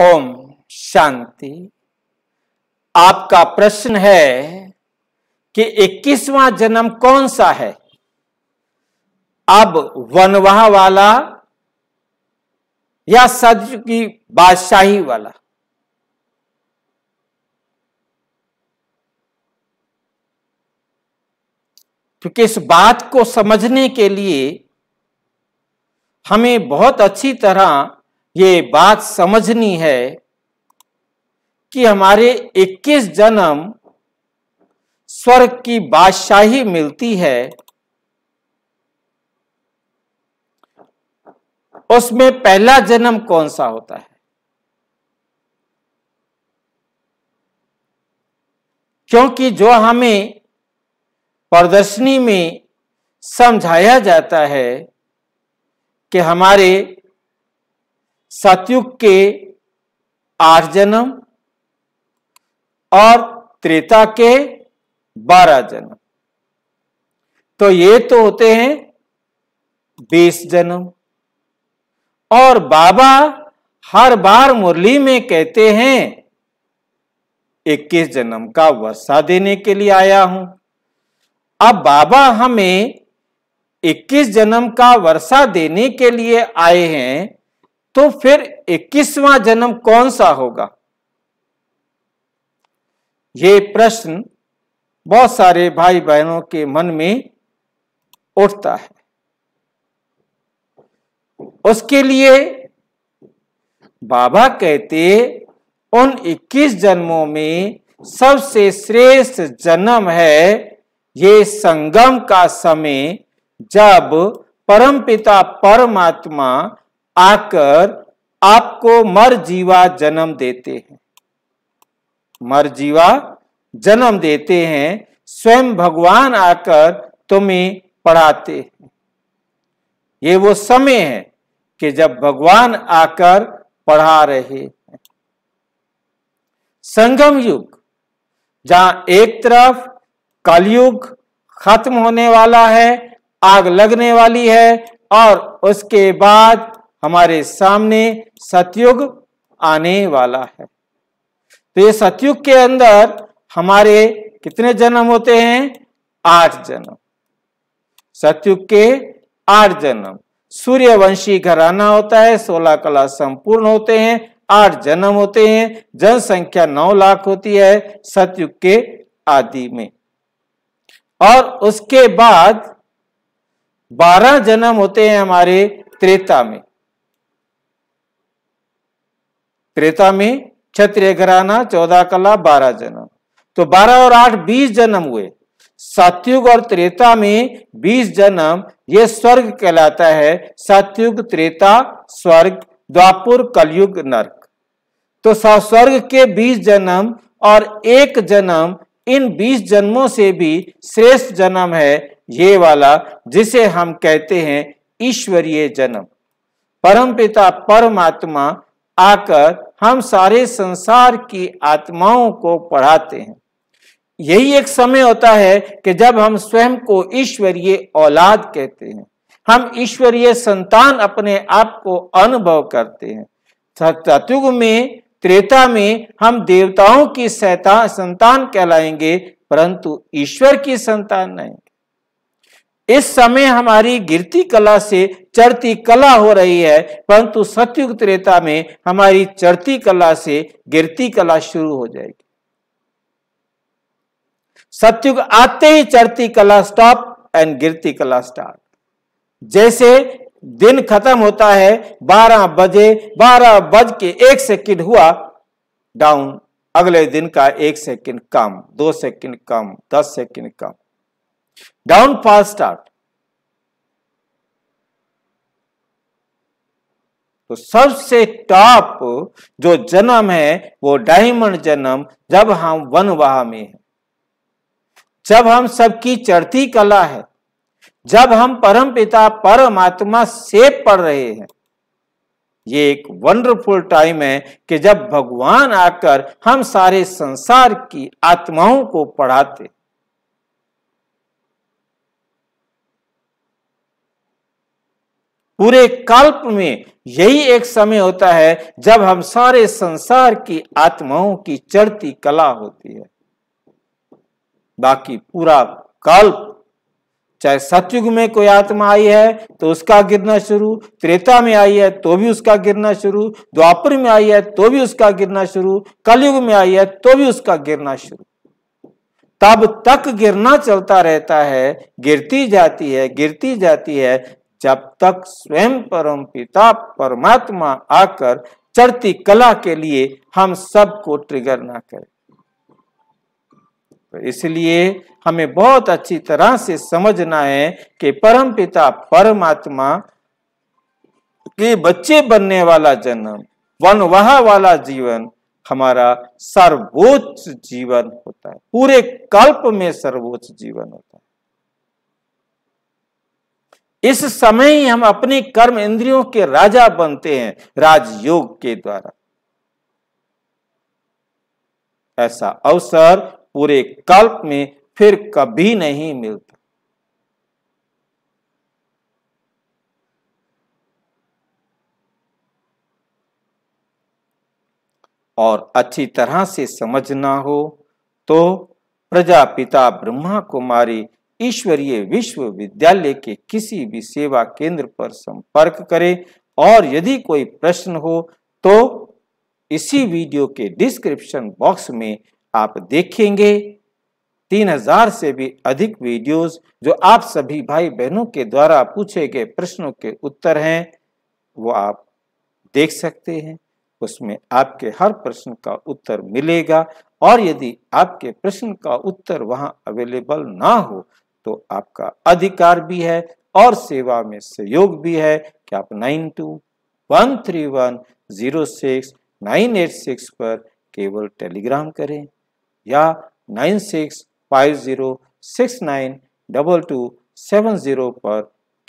ओम शांति आपका प्रश्न है कि 21वां जन्म कौन सा है अब वनवाह वाला या सज की बादशाही वाला क्योंकि इस बात को समझने के लिए हमें बहुत अच्छी तरह ये बात समझनी है कि हमारे 21 जन्म स्वर्ग की बादशाही मिलती है उसमें पहला जन्म कौन सा होता है क्योंकि जो हमें प्रदर्शनी में समझाया जाता है कि हमारे सतयुग के आठ जन्म और त्रेता के बारह जन्म तो ये तो होते हैं बीस जन्म और बाबा हर बार मुरली में कहते हैं इक्कीस जन्म का वर्षा देने के लिए आया हूं अब बाबा हमें इक्कीस जन्म का वर्षा देने के लिए आए हैं तो फिर इक्कीसवा जन्म कौन सा होगा ये प्रश्न बहुत सारे भाई बहनों के मन में उठता है उसके लिए बाबा कहते उन 21 जन्मों में सबसे श्रेष्ठ जन्म है ये संगम का समय जब परमपिता परमात्मा आकर आपको मर जीवा जन्म देते हैं मर जीवा जन्म देते हैं स्वयं भगवान आकर तुम्हें पढ़ाते हैं ये वो समय है कि जब भगवान आकर पढ़ा रहे हैं संगम युग जहां एक तरफ कलयुग खत्म होने वाला है आग लगने वाली है और उसके बाद हमारे सामने सतयुग आने वाला है तो ये सतयुग के अंदर हमारे कितने जन्म होते हैं आठ जन्म सतयुग के आठ जन्म सूर्यवंशी घराना होता है सोलह कला संपूर्ण होते हैं आठ जन्म होते हैं जनसंख्या नौ लाख होती है सतयुग के आदि में और उसके बाद बारह जन्म होते हैं हमारे त्रेता में त्रेता में क्षत्रिय घराना चौदह कला बारह जन्म तो बारह और आठ बीस जन्म हुए सात्युग और त्रेता में बीस जन्म ये स्वर्ग कहलाता है सात्युग त्रेता स्वर्ग द्वापुर कलयुग नरक तो स्वर्ग के बीस जन्म और एक जन्म इन बीस जन्मों से भी श्रेष्ठ जन्म है ये वाला जिसे हम कहते हैं ईश्वरीय जन्म परम पिता परमात्मा आकर हम सारे संसार की आत्माओं को पढ़ाते हैं यही एक समय होता है कि जब हम स्वयं को ईश्वरीय औलाद कहते हैं हम ईश्वरीय संतान अपने आप को अनुभव करते हैं सतयुग में त्रेता में हम देवताओं की संतान कहलाएंगे परंतु ईश्वर की संतान नहीं इस समय हमारी गिरती कला से चढ़ती कला हो रही है परंतु सत्युग त्रेता में हमारी चढ़ती कला से गिरती कला शुरू हो जाएगी सत्युग आते ही चढ़ती कला स्टॉप एंड गिरती कला स्टार्ट जैसे दिन खत्म होता है 12 बजे 12 बज के एक सेकंड हुआ डाउन अगले दिन का एक सेकंड कम दो सेकंड कम दस सेकंड कम डाउन फॉल स्टार्ट तो सबसे टॉप जो जन्म है वो डायमंड जन्म जब हम वनवाह में हैं जब हम सबकी चढ़ती कला है जब हम परम पिता परमात्मा से पढ़ रहे हैं ये एक वंडरफुल टाइम है कि जब भगवान आकर हम सारे संसार की आत्माओं को पढ़ाते पूरे कल्प में यही एक समय होता है जब हम सारे संसार की आत्माओं की चढ़ती कला होती है बाकी पूरा कल्प चाहे सतयुग में कोई आत्मा आई है तो उसका गिरना शुरू त्रेता में आई है तो भी उसका गिरना शुरू द्वापर में आई है तो भी उसका गिरना शुरू कलयुग में आई है तो भी उसका गिरना शुरू तब तक गिरना चलता रहता है गिरती जाती है गिरती जाती है जब तक स्वयं परम पिता परमात्मा आकर चढ़ती कला के लिए हम सबको ट्रिगर ना करें तो इसलिए हमें बहुत अच्छी तरह से समझना है कि परम पिता परमात्मा के बच्चे बनने वाला जन्म वनवाह वाला जीवन हमारा सर्वोच्च जीवन होता है पूरे कल्प में सर्वोच्च जीवन होता है इस समय ही हम अपने कर्म इंद्रियों के राजा बनते हैं राजयोग के द्वारा ऐसा अवसर पूरे कल्प में फिर कभी नहीं मिलता और अच्छी तरह से समझना हो तो प्रजापिता ब्रह्मा कुमारी ईश्वरीय विश्वविद्यालय के किसी भी सेवा केंद्र पर संपर्क करें और यदि कोई प्रश्न हो तो इसी वीडियो के डिस्क्रिप्शन बॉक्स में आप देखेंगे 3000 से भी अधिक वीडियोस जो आप सभी भाई बहनों के द्वारा पूछे गए प्रश्नों के उत्तर हैं वो आप देख सकते हैं उसमें आपके हर प्रश्न का उत्तर मिलेगा और यदि आपके प्रश्न का उत्तर वहां अवेलेबल ना हो तो आपका अधिकार भी है और सेवा में सहयोग भी है कि आप nine two one three one zero six nine eight six पर केवल टेलीग्राम करें या nine six five zero six nine double two seven zero पर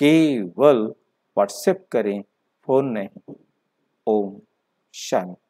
केवल व्हाट्सएप करें फोन नहीं ओम शांति